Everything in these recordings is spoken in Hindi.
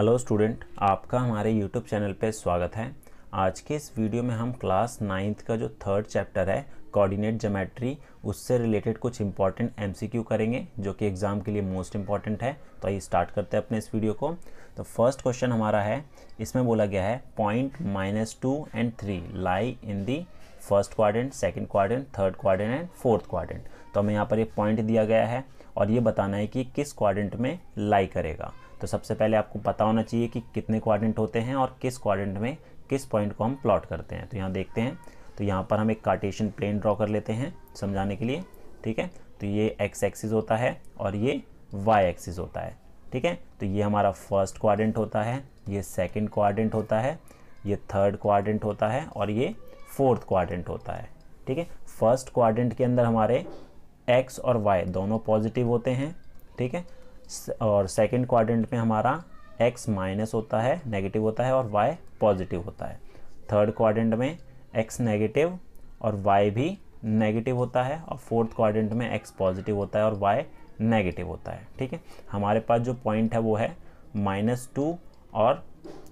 हेलो स्टूडेंट आपका हमारे यूट्यूब चैनल पे स्वागत है आज के इस वीडियो में हम क्लास नाइन्थ का जो थर्ड चैप्टर है कोऑर्डिनेट जोमेट्री उससे रिलेटेड कुछ इंपॉर्टेंट एमसीक्यू करेंगे जो कि एग्ज़ाम के लिए मोस्ट इंपॉर्टेंट है तो आइए स्टार्ट करते हैं अपने इस वीडियो को तो फर्स्ट क्वेश्चन हमारा है इसमें बोला गया है point minus two and three lie in the first quadrant second quadrant third quadrant and fourth quadrant तो हमें यहाँ पर एक पॉइंट दिया गया है और ये बताना है कि किस क्वाड्रेंट में लाई करेगा तो सबसे पहले आपको पता होना चाहिए कि कितने क्वाड्रेंट होते हैं और किस क्वाड्रेंट में किस पॉइंट को हम प्लॉट करते हैं तो यहाँ देखते हैं तो यहाँ पर हम एक कार्टेशियन प्लेन ड्रॉ कर लेते हैं समझाने के लिए ठीक है तो ये एक्स एक्सिस होता है और ये वाई एक्सिस होता है ठीक है तो ये हमारा फर्स्ट क्वाड्रेंट होता है ये सेकंड क्वाड्रेंट होता है ये थर्ड क्वाड्रेंट होता है और ये फोर्थ क्वाड्रेंट होता है ठीक है फर्स्ट क्वाड्रेंट के अंदर हमारे एक्स और वाई दोनों पॉजिटिव होते हैं ठीक है और सेकेंड क्वाड्रेंट में हमारा एक्स माइनस होता है नेगेटिव होता है और वाई पॉजिटिव होता है थर्ड क्वाड्रेंट में एक्स नेगेटिव और वाई भी नेगेटिव होता है और फोर्थ क्वाड्रेंट में एक्स पॉजिटिव होता है और वाई नेगेटिव होता है ठीक है हमारे पास जो पॉइंट है वो है माइनस टू और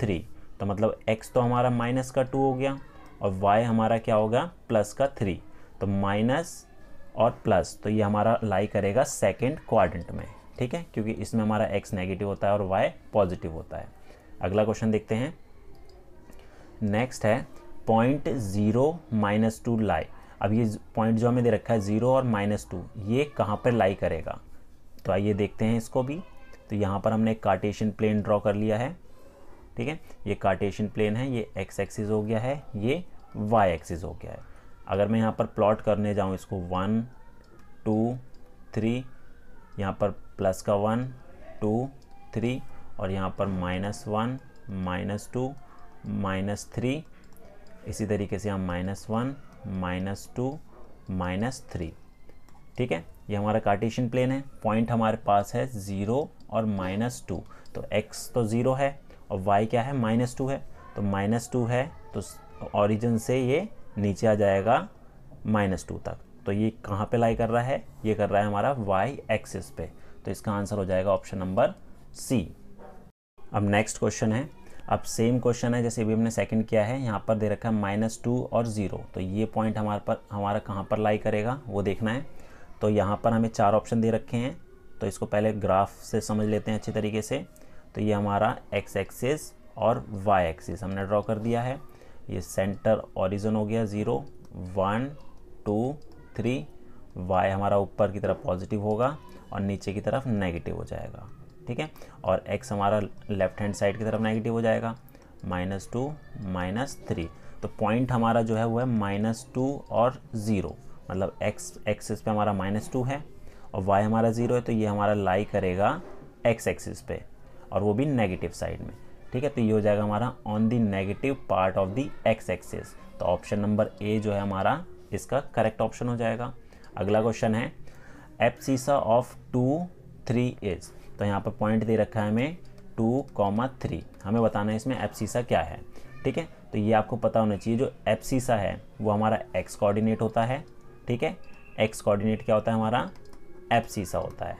थ्री तो मतलब एक्स तो हमारा माइनस का टू हो गया और वाई हमारा क्या होगा प्लस का थ्री तो माइनस और प्लस तो ये हमारा लाई करेगा सेकेंड क्वाड्रेंट में ठीक है क्योंकि इसमें हमारा एक्स नेगेटिव होता है और वाई पॉजिटिव होता है अगला क्वेश्चन देखते हैं नेक्स्ट है point zero minus two lie अब ये पॉइंट जो हमें दे रखा है ज़ीरो और माइनस टू ये कहाँ पर लाई करेगा तो आइए देखते हैं इसको भी तो यहाँ पर हमने कार्टेशियन प्लेन ड्रॉ कर लिया है ठीक है ये कार्टेशियन प्लेन है ये एक्स एक्सिस हो गया है ये वाई एक्सिस हो गया है अगर मैं यहाँ पर प्लॉट करने जाऊँ इसको वन टू थ्री यहाँ पर प्लस का वन टू थ्री और यहाँ पर minus one minus two minus three इसी तरीके से हम minus one minus two minus three ठीक है ये हमारा कार्टेशियन प्लेन है पॉइंट हमारे पास है ज़ीरो और माइनस टू तो एक्स तो ज़ीरो है और वाई क्या है माइनस टू है तो माइनस टू है तो ओरिजिन से ये नीचे आ जाएगा माइनस टू तक तो ये कहाँ पे लाई कर रहा है ये कर रहा है हमारा वाई एक्सिस पे तो इसका आंसर हो जाएगा ऑप्शन नंबर सी अब नेक्स्ट क्वेश्चन है अब सेम क्वेश्चन है जैसे अभी हमने सेकंड किया है यहाँ पर दे रखा है माइनस टू और ज़ीरो तो ये पॉइंट हमारे पर हमारा कहाँ पर लाई करेगा वो देखना है तो यहाँ पर हमें चार ऑप्शन दे रखे हैं तो इसको पहले ग्राफ से समझ लेते हैं अच्छे तरीके से तो ये हमारा एक्स एक्सिस और वाई एक्सिस हमने ड्रॉ कर दिया है ये सेंटर ऑरिजन हो गया zero one two three Y हमारा ऊपर की तरफ पॉजिटिव होगा और नीचे की तरफ नेगेटिव हो जाएगा ठीक है और एक्स हमारा लेफ्ट हैंड साइड की तरफ नेगेटिव हो जाएगा माइनस टू माइनस थ्री तो पॉइंट हमारा जो है वो है माइनस टू और ज़ीरो मतलब एक्स एक्सिस पे हमारा माइनस टू है और वाई हमारा ज़ीरो है तो ये हमारा लाई करेगा एक्स एक्सिस पे और वो भी नेगेटिव साइड में ठीक है तो ये हो जाएगा हमारा on the negative part of the X axis तो ऑप्शन नंबर ए जो है हमारा इसका करेक्ट ऑप्शन हो जाएगा अगला क्वेश्चन है abscissa of two three is तो यहाँ पर पॉइंट दे रखा है हमें टू कॉमा थ्री हमें बताना है इसमें एपसीसा क्या है ठीक है तो ये आपको पता होना चाहिए जो एपसीसा है वो हमारा एक्स कोऑर्डिनेट होता है ठीक है एक्स कोऑर्डिनेट क्या होता है हमारा एपसीसा होता है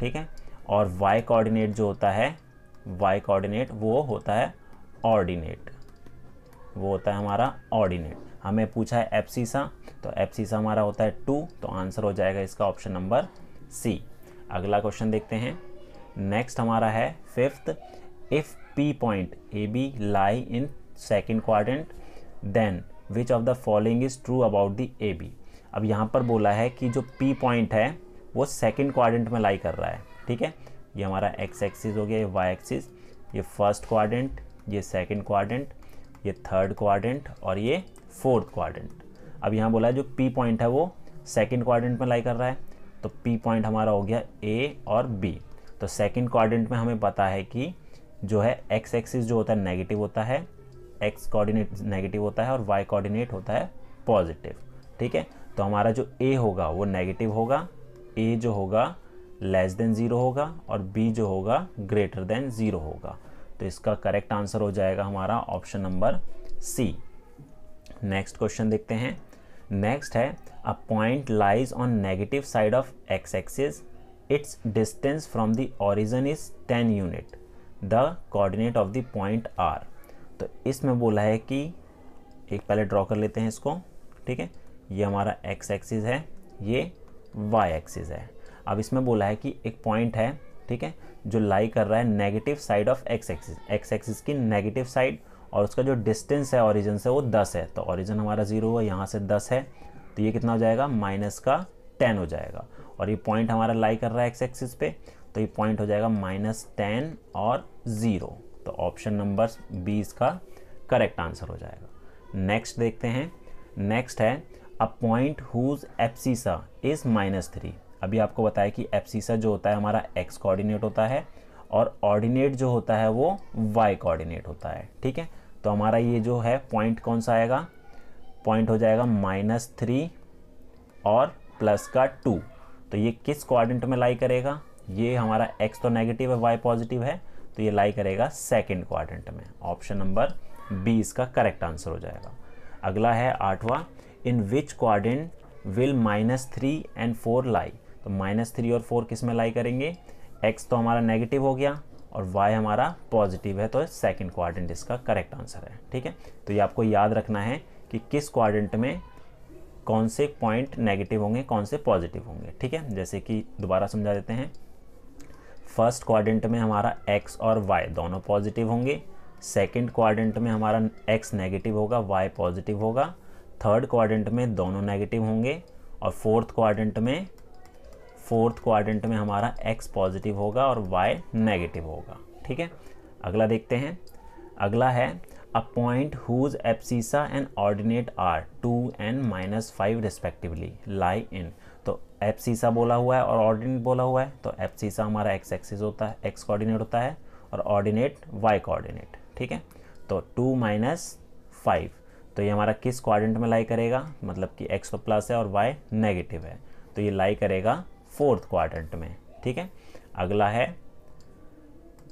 ठीक है और वाई कोऑर्डिनेट जो होता है वाई कोऑर्डिनेट वो होता है ऑर्डिनेट वो होता है हमारा ऑर्डिनेट हमें पूछा है सा तो सा हमारा होता है टू तो आंसर हो जाएगा इसका ऑप्शन नंबर सी अगला क्वेश्चन देखते हैं नेक्स्ट हमारा है fifth if P point A B lie in second quadrant then which of the following is true about the A B अब यहाँ पर बोला है कि जो पी पॉइंट है वो सेकेंड क्वारेंट में लाई कर रहा है ठीक है ये हमारा एक्स एक्सिस हो गया ये वाई एक्सिस ये फर्स्ट क्वारेंट ये सेकेंड क्वारेंट ये थर्ड क्वारेंट और ये फोर्थ क्वाड्रेंट अब यहाँ बोला है जो पी पॉइंट है वो सेकेंड क्वाड्रेंट में लाई कर रहा है तो पी पॉइंट हमारा हो गया ए और बी तो सेकेंड क्वाड्रेंट में हमें पता है कि जो है एक्स एक्सिस जो होता है नेगेटिव होता है एक्स कोऑर्डिनेट नेगेटिव होता है और वाई कोऑर्डिनेट होता है पॉजिटिव ठीक है तो हमारा जो ए होगा वो नेगेटिव होगा ए जो होगा लेस देन ज़ीरो होगा और बी जो होगा ग्रेटर देन ज़ीरो होगा तो इसका करेक्ट आंसर हो जाएगा हमारा option number C next question देखते हैं नेक्स्ट है a point lies on negative side of X axis its distance from the origin is ten unit the coordinate of the point are तो इसमें बोला है कि एक पहले ड्रॉ कर लेते हैं इसको ठीक है ये हमारा एक्स एक्सिस है ये वाई एक्सिस है अब इसमें बोला है कि एक पॉइंट है ठीक है जो लाई कर रहा है negative side of X axis X axis की नेगेटिव साइड और उसका जो डिस्टेंस है ऑरिजन से वो दस है तो ऑरिजन हमारा ज़ीरो हुआ यहाँ से दस है तो ये कितना हो जाएगा माइनस का टेन हो जाएगा और ये पॉइंट हमारा लाई कर रहा है एक्स एक्सिस पे तो ये पॉइंट हो जाएगा माइनस टेन और ज़ीरो तो ऑप्शन नंबर बी इसका करेक्ट आंसर हो जाएगा नेक्स्ट देखते हैं नेक्स्ट है a point whose abscissa is minus three अभी आपको बताया कि एप्सीसा जो होता है हमारा एक्स कोऑर्डिनेट होता है और ऑर्डिनेट जो होता है वो वाई कोऑर्डिनेट होता है ठीक है तो हमारा ये जो है पॉइंट कौन सा आएगा पॉइंट हो जाएगा माइनस थ्री और प्लस का टू तो ये किस क्वाड्रेंट में लाई करेगा ये हमारा एक्स तो नेगेटिव है वाई पॉजिटिव है तो ये लाई करेगा सेकेंड क्वाड्रेंट में ऑप्शन नंबर बी इसका करेक्ट आंसर हो जाएगा अगला है आठवा in which quadrant will minus three and four lie तो माइनस थ्री और फोर किस में लाई करेंगे एक्स तो हमारा नेगेटिव हो गया और y हमारा पॉजिटिव है तो सेकंड क्वाड्रेंट इसका करेक्ट आंसर है ठीक है तो ये आपको याद रखना है कि किस क्वाड्रेंट में कौन से पॉइंट नेगेटिव होंगे कौन से पॉजिटिव होंगे ठीक है जैसे कि दोबारा समझा देते हैं फर्स्ट क्वाड्रेंट में हमारा x और y दोनों पॉजिटिव होंगे सेकंड क्वाड्रेंट में हमारा x नेगेटिव होगा y पॉजिटिव होगा थर्ड क्वाड्रेंट में दोनों नेगेटिव होंगे और फोर्थ क्वाड्रेंट में फोर्थ क्वाड्रेंट में हमारा एक्स पॉजिटिव होगा और वाई नेगेटिव होगा ठीक है अगला देखते हैं अगला है a point whose abscissa and ordinate are two and minus five respectively lie in तो एप्सीसा बोला हुआ है और ऑर्डिनेट बोला हुआ है तो एप्सीसा हमारा एक्स एक्सिस होता है एक्स कोऑर्डिनेट होता है और ऑर्डिनेट वाई कोऑर्डिनेट ठीक है तो टू माइनस फाइव तो ये हमारा किस क्वाड्रेंट में लाई करेगा मतलब कि एक्स तो प्लस है और वाई नेगेटिव है तो ये लाई करेगा फोर्थ क्वाड्रेंट में ठीक है अगला है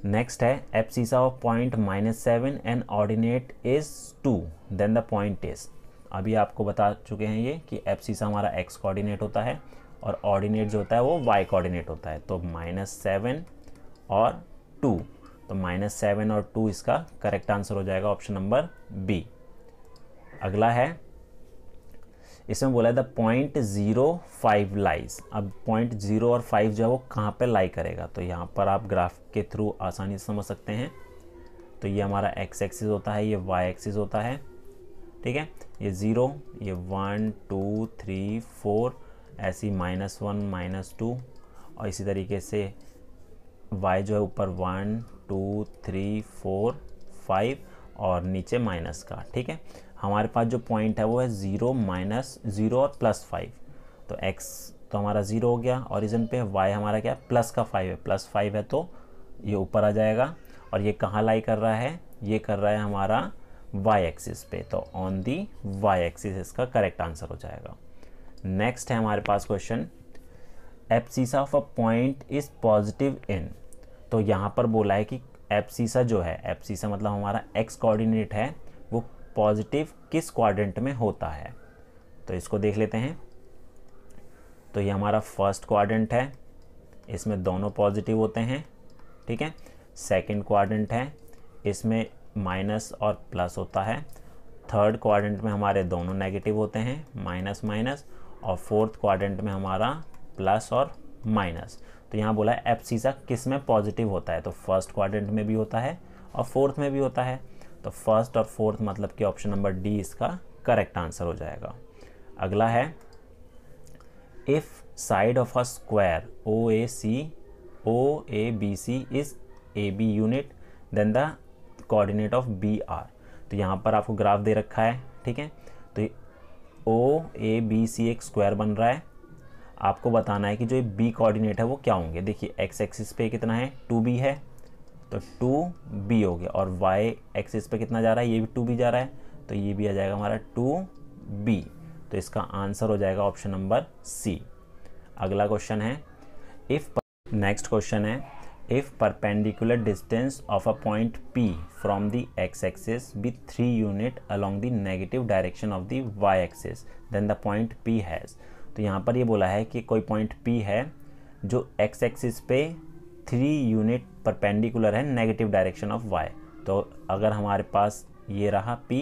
नेक्स्ट है abscissa of point minus seven and ordinate is two then the point is अभी आपको बता चुके हैं ये कि सीसा हमारा एक्स कोऑर्डिनेट होता है और ऑर्डिनेट जो होता है वो वाई कोऑर्डिनेट होता है तो माइनस सेवन और टू तो माइनस सेवन और टू इसका करेक्ट आंसर हो जाएगा ऑप्शन नंबर बी अगला है इसमें बोला था पॉइंट ज़ीरो फाइव लाइज अब पॉइंट ज़ीरो और फाइव जो है वो कहाँ पे लाई करेगा तो यहाँ पर आप ग्राफ के थ्रू आसानी से समझ सकते हैं तो ये हमारा एक्स एक्सिस होता है ये वाई एक्सिस होता है ठीक है ये ज़ीरो ये वन टू थ्री फोर ऐसी माइनस वन माइनस टू और इसी तरीके से वाई जो है ऊपर one two three four five और नीचे माइनस का ठीक है हमारे पास जो पॉइंट है वो है ज़ीरो माइनस ज़ीरो और प्लस फाइव तो एक्स तो हमारा ज़ीरो हो गया ऑरिजन पे वाई हमारा क्या प्लस का फाइव है प्लस फाइव है तो ये ऊपर आ जाएगा और ये कहाँ लाई कर रहा है ये कर रहा है हमारा वाई एक्सिस पे तो ऑन दी वाई एक्सिस इसका करेक्ट आंसर हो जाएगा नेक्स्ट है हमारे पास question if of a point is positive in तो यहाँ पर बोला है कि एप्सीसा जो है एप्सीसा मतलब हमारा एक्स कोऑर्डिनेट है पॉजिटिव किस क्वाड्रेंट में होता है तो इसको देख लेते हैं तो ये हमारा फर्स्ट क्वाड्रेंट है इसमें दोनों पॉजिटिव होते हैं ठीक है सेकंड क्वाड्रेंट है इसमें माइनस और प्लस होता है थर्ड क्वाड्रेंट में हमारे दोनों नेगेटिव होते हैं माइनस माइनस और फोर्थ क्वाड्रेंट में हमारा प्लस और माइनस तो यहाँ बोला है एप्सीसा किस में पॉजिटिव होता है तो फर्स्ट क्वाड्रेंट में भी होता है और फोर्थ में भी होता है तो फर्स्ट और फोर्थ मतलब कि ऑप्शन नंबर डी इसका करेक्ट आंसर हो जाएगा अगला है if side of a square O A C O A B C is A B unit then the coordinate of B are तो यहाँ पर आपको ग्राफ दे रखा है ठीक है तो ओ ए बी सी एक स्क्वायर बन रहा है आपको बताना है कि जो बी कोऑर्डिनेट है वो क्या होंगे देखिए एक्स एक्सिस पे कितना है टू बी है तो टू बी हो गया और वाई एक्सिस पे कितना जा रहा है ये भी टू बी जा रहा है तो ये भी आ जाएगा हमारा टू बी तो इसका आंसर हो जाएगा ऑप्शन नंबर सी अगला क्वेश्चन है इफ नेक्स्ट क्वेश्चन है if perpendicular distance of a point P from the x axis be three unit along the negative direction of the y axis then the point P has तो यहाँ पर ये बोला है कि कोई पॉइंट पी है जो एक्स एक्सिस पे थ्री यूनिट परपेंडिकुलर है नेगेटिव डायरेक्शन ऑफ वाई तो अगर हमारे पास ये रहा पी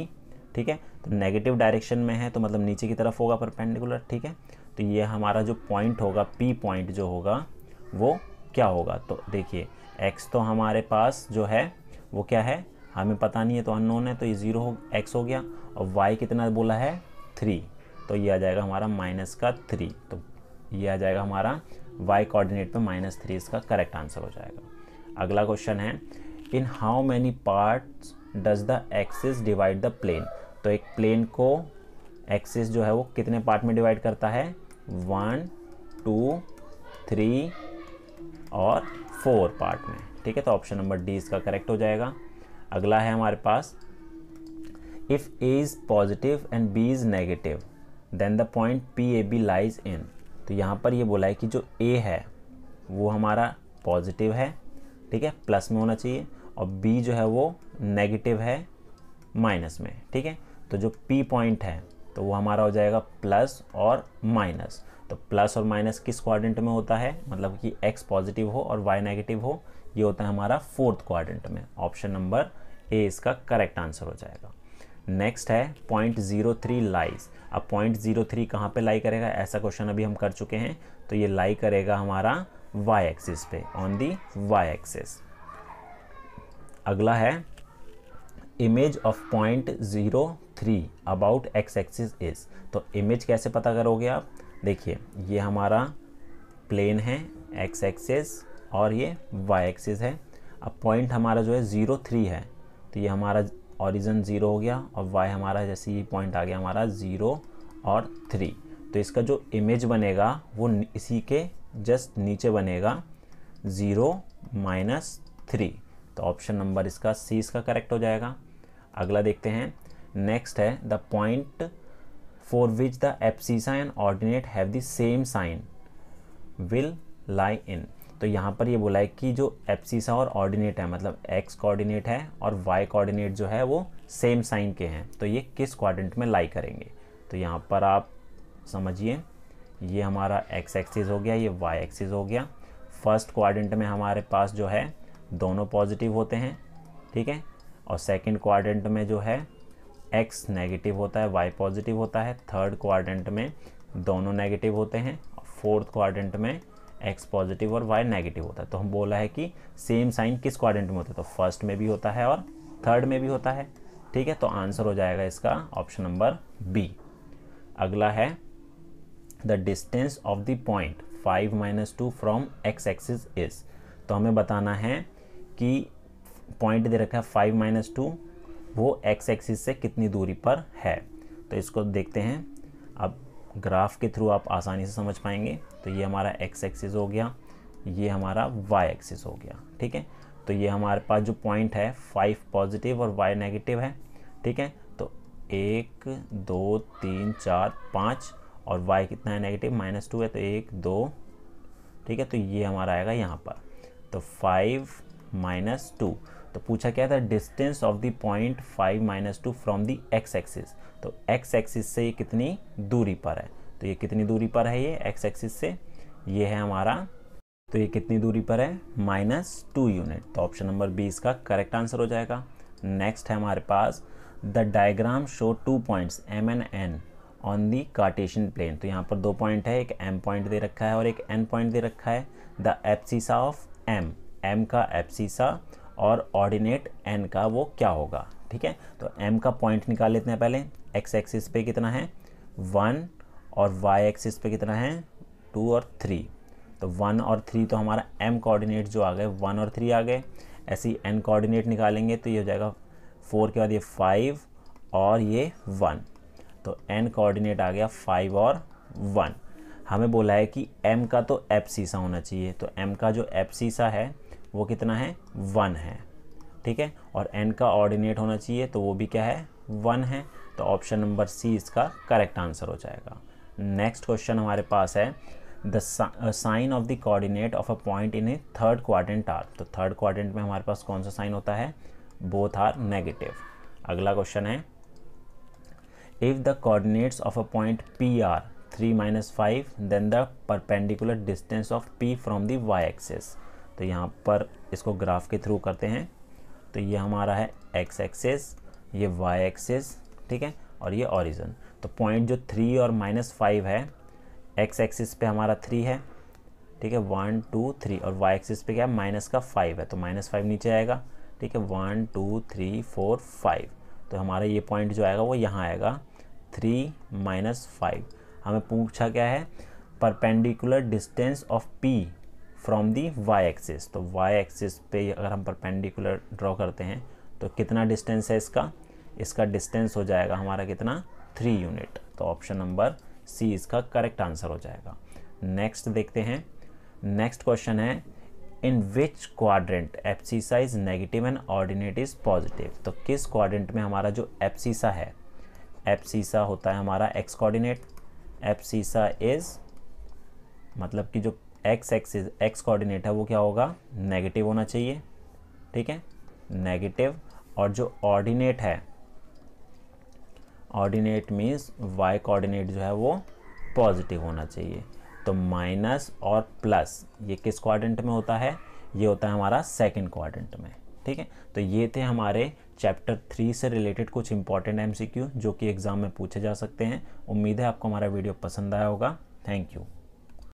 ठीक है तो नेगेटिव डायरेक्शन में है तो मतलब नीचे की तरफ होगा परपेंडिकुलर ठीक है तो ये हमारा जो पॉइंट होगा पी पॉइंट जो होगा वो क्या होगा तो देखिए एक्स तो हमारे पास जो है वो क्या है हमें पता नहीं है तो अननोन है तो ये ज़ीरो हो एक्स हो गया और वाई कितना बोला है थ्री तो ये आ जाएगा हमारा माइनस का थ्री तो ये आ जाएगा हमारा वाई कोऑर्डिनेट में माइनस थ्री इसका करेक्ट आंसर हो जाएगा अगला क्वेश्चन है in how many part does the axis divide the plane तो एक प्लेन को एक्सिस जो है वो कितने पार्ट में डिवाइड करता है वन टू थ्री और फोर पार्ट में ठीक है तो ऑप्शन नंबर डी इसका करेक्ट हो जाएगा अगला है हमारे पास if A is positive and B is negative then the point P A B lies in तो यहाँ पर ये बोला है कि जो ए है वो हमारा पॉजिटिव है ठीक है प्लस में होना चाहिए और बी जो है वो नेगेटिव है माइनस में ठीक है तो जो पी पॉइंट है तो वो हमारा हो जाएगा प्लस और माइनस तो प्लस और माइनस किस क्वाड्रेंट में होता है मतलब कि एक्स पॉजिटिव हो और वाई नेगेटिव हो ये होता है हमारा फोर्थ क्वाड्रेंट में ऑप्शन नंबर ए इसका करेक्ट आंसर हो जाएगा नेक्स्ट है पॉइंट जीरो थ्री लाइज अब पॉइंट जीरो थ्री कहाँ पर लाई करेगा ऐसा क्वेश्चन अभी हम कर चुके हैं तो ये लाई करेगा हमारा वाई एक्सिस पे ऑन दी वाई एक्सिस अगला है image of point zero three about x axis is तो इमेज कैसे पता करोगे आप देखिए ये हमारा प्लेन है एक्स एक्सिस और ये वाई एक्सिस है अब पॉइंट हमारा जो है ज़ीरो थ्री है तो ये हमारा ऑरिजन ज़ीरो हो गया और वाई हमारा जैसे ये पॉइंट आ गया हमारा ज़ीरो और थ्री तो इसका जो इमेज बनेगा वो इसी के जस्ट नीचे बनेगा ज़ीरो माइनस थ्री तो ऑप्शन नंबर इसका सी इसका करेक्ट हो जाएगा अगला देखते हैं नेक्स्ट है the point for which the abscissa sign ordinate have the same sign will lie in तो यहाँ पर ये बोला है कि जो एप्सिसा और ऑर्डिनेट है मतलब एक्स कोऑर्डिनेट है और वाई कोऑर्डिनेट जो है वो सेम साइन के हैं तो ये किस क्वाड्रेंट में लाई करेंगे तो यहाँ पर आप समझिए ये हमारा एक्स एक्सिस हो गया ये वाई एक्सिस हो गया फर्स्ट क्वाड्रेंट में हमारे पास जो है दोनों पॉजिटिव होते हैं ठीक है और सेकेंड क्वाड्रेंट में जो है एक्स नेगेटिव होता है वाई पॉजिटिव होता है थर्ड क्वाड्रेंट में दोनों नेगेटिव होते हैं फोर्थ क्वाड्रेंट में एक्स पॉजिटिव और वाई नेगेटिव होता है तो हम बोला है कि सेम साइन किस क्वाड्रेंट में होता है तो फर्स्ट में भी होता है और थर्ड में भी होता है ठीक है तो आंसर हो जाएगा इसका ऑप्शन नंबर बी अगला है the distance of the point five minus two from x axis is तो हमें बताना है कि पॉइंट दे रखा है फाइव माइनस टू वो एक्स एक्सिस से कितनी दूरी पर है तो इसको देखते हैं अब ग्राफ के थ्रू आप आसानी से समझ पाएंगे तो ये हमारा एक्स एक्सिस हो गया ये हमारा वाई एक्सिस हो गया ठीक है तो ये हमारे पास जो पॉइंट है फाइव पॉजिटिव और वाई नेगेटिव है ठीक है तो एक दो तीन चार पाँच और वाई कितना है नेगेटिव माइनस टू है तो एक दो ठीक है तो ये हमारा आएगा यहाँ पर तो फाइव माइनस टू तो पूछा क्या था distance of the point five minus two from the x axis तो एक्स एक्सिस से ये कितनी दूरी पर है तो ये कितनी दूरी पर है ये एक्स एक्सिस से ये है हमारा तो ये कितनी दूरी पर है माइनस टू यूनिट तो ऑप्शन नंबर बी इसका करेक्ट आंसर हो जाएगा नेक्स्ट है हमारे पास the diagram show two points M and N on the Cartesian plane तो यहाँ पर दो पॉइंट है एक एम पॉइंट दे रखा है और एक एन पॉइंट दे रखा है the abscissa of M M का एप्सीसा और ऑर्डिनेट एन का वो क्या होगा ठीक है तो एम का पॉइंट निकाल लेते हैं पहले एक्स एक्सिस पे कितना है वन और वाई एक्सिस पे कितना है टू और थ्री तो वन और थ्री तो हमारा एम कोऑर्डिनेट जो आ गए वन और थ्री आ गए ऐसे ही एन कोऑर्डिनेट निकालेंगे तो ये हो जाएगा फोर के बाद ये फाइव और ये वन तो एन कोऑर्डिनेट आ गया फाइव और वन हमें बोला है कि एम का तो एप सीसा होना चाहिए तो एम का जो एप सीसा है वो कितना है वन है ठीक है और एन का ऑर्डिनेट होना चाहिए तो वो भी क्या है वन है तो ऑप्शन नंबर सी इसका करेक्ट आंसर हो जाएगा नेक्स्ट क्वेश्चन हमारे पास है the sign of the coordinate of a point in a third quadrant are तो थर्ड क्वाड्रेंट में हमारे पास कौन सा साइन होता है बोथ आर नेगेटिव अगला क्वेश्चन है if the coordinates of a point P are three minus five then the perpendicular distance of P from the y axis तो यहाँ पर इसको ग्राफ के थ्रू करते हैं तो ये हमारा है एक्स एक्सेस ये वाई एक्सेस ठीक है और ये ऑरिजन तो पॉइंट जो थ्री और माइनस फाइव है एक्स एक्सिस पे हमारा थ्री है ठीक है वन टू थ्री और वाई एक्सिस पे क्या है माइनस का फाइव है तो माइनस फाइव नीचे आएगा ठीक है one two three four five तो हमारा ये पॉइंट जो आएगा वो यहाँ आएगा थ्री माइनस फाइव हमें पूछा क्या है perpendicular distance of P from the y axis तो वाई एक्सिस पे अगर हम परपेंडिकुलर ड्रॉ करते हैं तो कितना डिस्टेंस है इसका इसका डिस्टेंस हो जाएगा हमारा कितना थ्री यूनिट तो ऑप्शन नंबर सी इसका करेक्ट आंसर हो जाएगा नेक्स्ट देखते हैं नेक्स्ट क्वेश्चन है in which quadrant abscissa is negative and ordinate is positive तो किस क्वाड्रेंट में हमारा जो एप्सीसा है एप्सीसा होता है हमारा एक्स कोऑर्डिनेट एप्सीसा इज मतलब कि जो एक्स एक्सिस एक्स कोऑर्डिनेट है वो क्या होगा नेगेटिव होना चाहिए ठीक है नेगेटिव और जो ऑर्डिनेट है ऑर्डिनेट मीन्स वाई कोऑर्डिनेट जो है वो पॉजिटिव होना चाहिए तो माइनस और प्लस ये किस क्वाड्रेंट में होता है ये होता है हमारा सेकंड क्वाड्रेंट में ठीक है तो ये थे हमारे चैप्टर थ्री से रिलेटेड कुछ इंपॉर्टेंट एमसीक्यू जो कि एग्ज़ाम में पूछे जा सकते हैं उम्मीद है आपको हमारा वीडियो पसंद आया होगा थैंक यू